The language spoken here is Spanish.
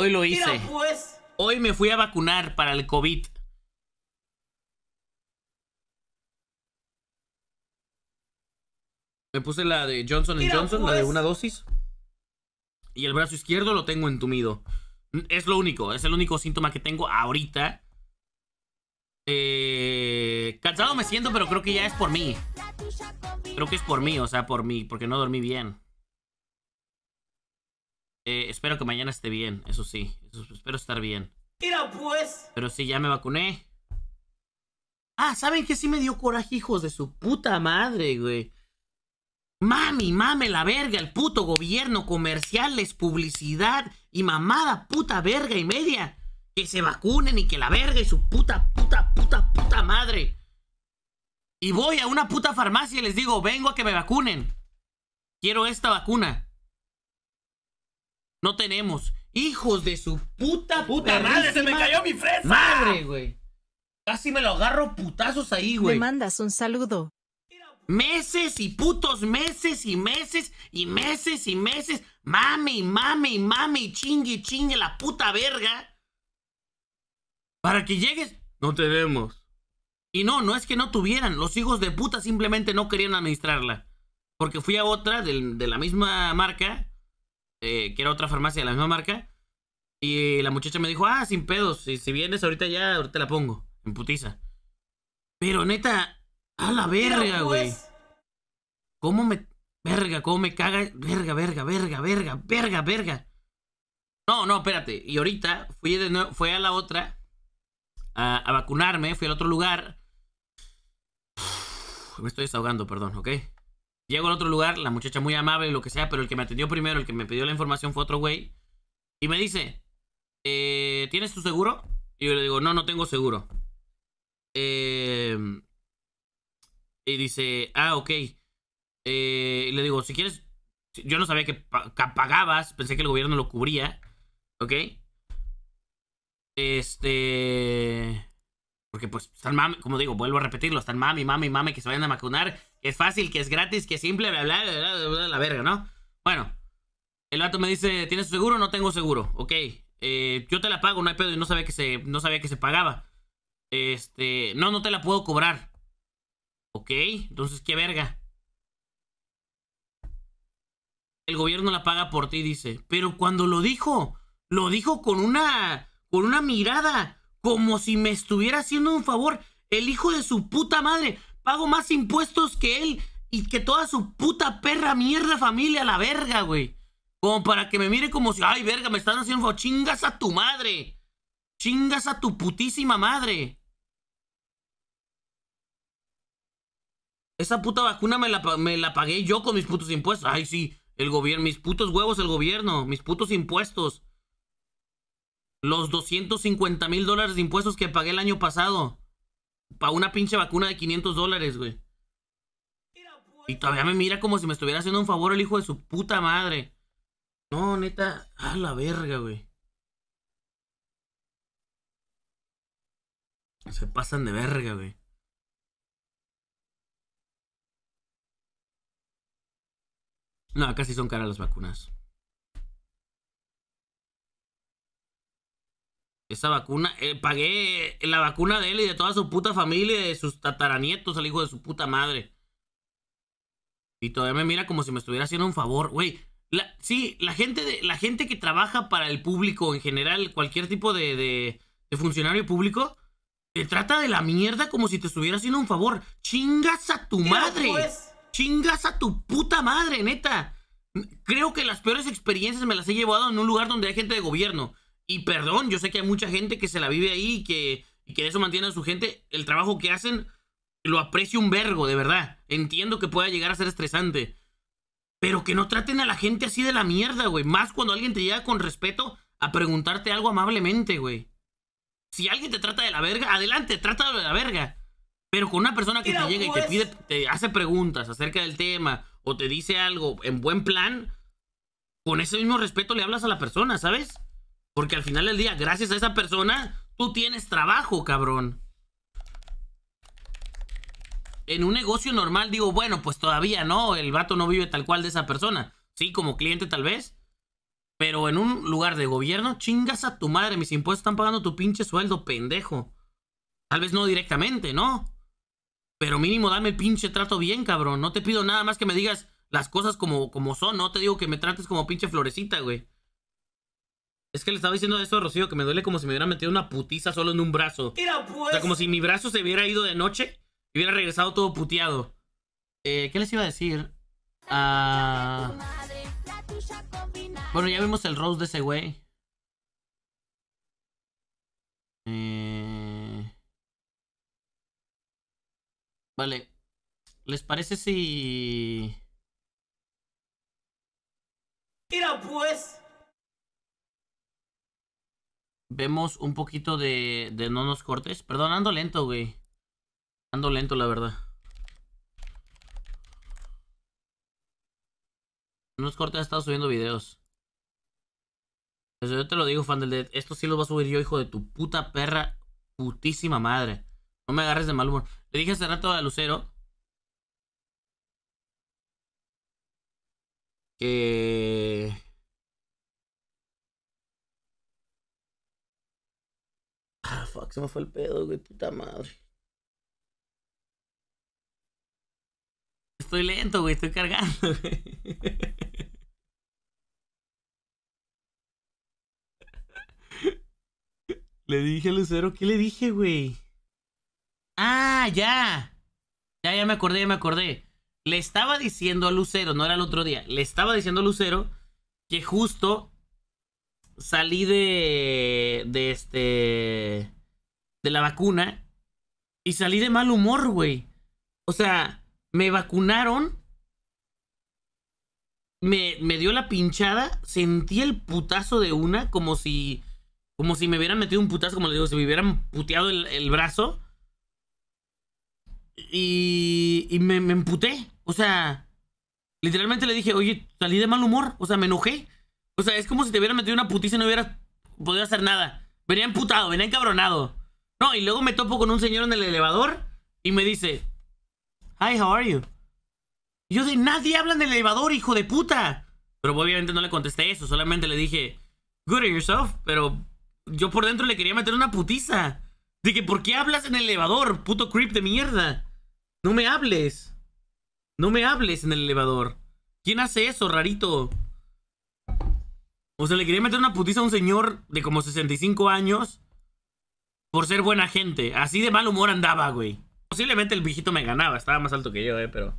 Hoy lo hice. Pues. Hoy me fui a vacunar para el COVID. Me puse la de Johnson Johnson, la de pues. una dosis. Y el brazo izquierdo lo tengo entumido. Es lo único, es el único síntoma que tengo ahorita. Eh, cansado me siento, pero creo que ya es por mí. Creo que es por mí, o sea, por mí, porque no dormí bien. Eh, espero que mañana esté bien, eso sí. espero estar bien. pues. Pero sí, ya me vacuné. Ah, ¿saben qué? sí me dio coraje, hijos de su puta madre, güey? Mami, mame la verga, el puto gobierno, comerciales, publicidad y mamada puta verga y media. Que se vacunen y que la verga y su puta, puta, puta, puta madre. Y voy a una puta farmacia y les digo, vengo a que me vacunen. Quiero esta vacuna. No tenemos. Hijos de su puta puta madre. Se me cayó mi fresa. Madre, güey. Casi me lo agarro putazos ahí, güey. Me mandas un saludo. Meses y putos meses y meses y meses y meses. Mame y mame y mame y chingue y chingue la puta verga. Para que llegues. No tenemos. Y no, no es que no tuvieran. Los hijos de puta simplemente no querían administrarla. Porque fui a otra de la misma marca eh, que era otra farmacia de la misma marca. Y la muchacha me dijo, ah, sin pedos, si, si vienes ahorita ya, ahorita la pongo, en putiza. Pero neta, a la verga, güey. Pues, ¿Cómo me... Verga, cómo me caga... Verga, verga, verga, verga, verga, verga. No, no, espérate. Y ahorita fui, de nuevo, a la otra a, vacunarme, fui al otro lugar. me estoy desahogando, perdón, ¿ok? Llego al otro lugar, la muchacha muy amable, lo que sea, pero el que me atendió primero, el que me pidió la información fue otro güey. Y me dice, eh, ¿tienes tu seguro? Y yo le digo, no, no tengo seguro. Em, y dice, ah, ok. Eh, y le digo, si quieres, yo no sabía que, que pagabas, pensé que el gobierno lo cubría, ¿ok? Este... Porque pues están mami, como digo, vuelvo a repetirlo, están mami, mami, mami, que se vayan a vacunar, que es fácil, que es gratis, que es simple, bla, bla, bla, bla, la verga, ¿no? Bueno, el vato me dice, ¿tienes seguro? No tengo seguro, ok. Eh, yo te la pago, no hay pedo, y no sabía que se, no sabía que se pagaba. Este, no, no te la puedo cobrar. Ok, entonces, ¿qué verga? El gobierno la paga por ti, dice. Pero cuando lo dijo, lo dijo con una, con una mirada como si me estuviera haciendo un favor. El hijo de su puta madre. Pago más impuestos que él y que toda su puta perra mierda familia a la verga, güey. Como para que me mire como si, ay, verga, me están haciendo favor. Chingas a tu madre. Chingas a tu putísima madre. Esa puta vacuna me la, me la pagué yo con mis putos impuestos. Ay, sí, el gobierno, mis putos huevos, el gobierno, mis putos impuestos los 250 mil dólares de impuestos que pagué el año pasado. Para una pinche vacuna de 500 dólares, güey. Y todavía me mira como si me estuviera haciendo un favor el hijo de su puta madre. No, neta. A la verga, güey. Se pasan de verga, güey. No, casi son caras las vacunas. Esa vacuna, eh, pagué la vacuna de él y de toda su puta familia y de sus tataranietos al hijo de su puta madre. Y todavía me mira como si me estuviera haciendo un favor, güey. La, sí, la gente, de, la gente que trabaja para el público en general, cualquier tipo de, de funcionario público, te trata de la mierda como si te estuviera haciendo un favor. Chingas a tu madre. Pues. Chingas a tu puta madre, neta. Creo que las peores experiencias me las he llevado en un lugar donde hay gente de gobierno. Y perdón, yo sé que hay mucha gente que se la vive ahí y que, que de eso mantiene a su gente. El trabajo que hacen lo aprecio un vergo, de verdad. Entiendo que pueda llegar a ser estresante. Pero que no traten a la gente así de la mierda, güey. Más cuando alguien te llega con respeto a preguntarte algo amablemente, güey. Si alguien te trata de la verga, adelante, trátalo de la verga. Pero con una persona que te llega y te pues, pide, te hace preguntas acerca del tema o te dice algo en buen plan, con ese mismo respeto le hablas a la persona, ¿sabes? Porque al final del día, gracias a esa persona, tú tienes trabajo, cabrón. En un negocio normal digo, bueno, pues todavía no, el vato no vive tal cual de esa persona. Sí, como cliente tal vez. Pero en un lugar de gobierno, chingas a tu madre, mis impuestos están pagando tu pinche sueldo, pendejo. Tal vez no directamente, ¿no? Pero mínimo dame el pinche trato bien, cabrón. No te pido nada más que me digas las cosas como, como son, no te digo que me trates como pinche florecita, güey. Es que le estaba diciendo eso a Rocío, que me duele como si me hubiera metido una putiza solo en un brazo. O sea, como si mi brazo se hubiera ido de noche y hubiera regresado todo puteado. Eh, ¿Qué les iba a decir? Ah. Bueno, ya vimos el rose de ese güey. Eh... Vale. ¿Les parece si... Mira, pues vemos un poquito de, de no nos cortes. Perdón, ando lento, güey. Ando lento, la verdad. No nos cortes, ha estado subiendo videos. Eso yo te lo digo, fan del dead. Esto sí lo va a subir yo, hijo de tu puta perra. Putísima madre. No me agarres de mal humor. Le dije hace rato a Lucero. Que fuck, se me fue el pedo, güey, puta madre. Estoy lento, güey, estoy cargando, güey. Le dije a Lucero, ¿qué le dije, güey? Ah, ya. Ya, ya me acordé, ya me acordé. Le estaba diciendo a Lucero, no era el otro día, le estaba diciendo a Lucero que justo salí de. de este de la vacuna y salí de mal humor, güey. O sea, me vacunaron, me, me dio la pinchada, sentí el putazo de una como si, como si me hubieran metido un putazo, como les digo, si me hubieran puteado el, brazo. Y, y me, me emputé. O sea, literalmente le dije, oye, salí de mal humor. O sea, me enojé. O sea, es como si te hubieran metido una putiza y no hubieras podido hacer nada. Venía emputado, venía encabronado y luego me topo con un señor en el elevador y me dice, Hi, how are you? yo de nadie habla en el elevador, hijo de puta. Pero obviamente no le contesté eso, solamente le dije, Good at yourself, pero yo por dentro le quería meter una putiza. De que ¿por qué hablas en el elevador, puto creep de mierda? No me hables. No me hables en el elevador. ¿Quién hace eso, rarito? O sea, le quería meter una putiza a un señor de como 65 años por ser buena gente. Así de mal humor andaba, güey. Posiblemente el viejito me ganaba. Estaba más alto que yo, eh, pero...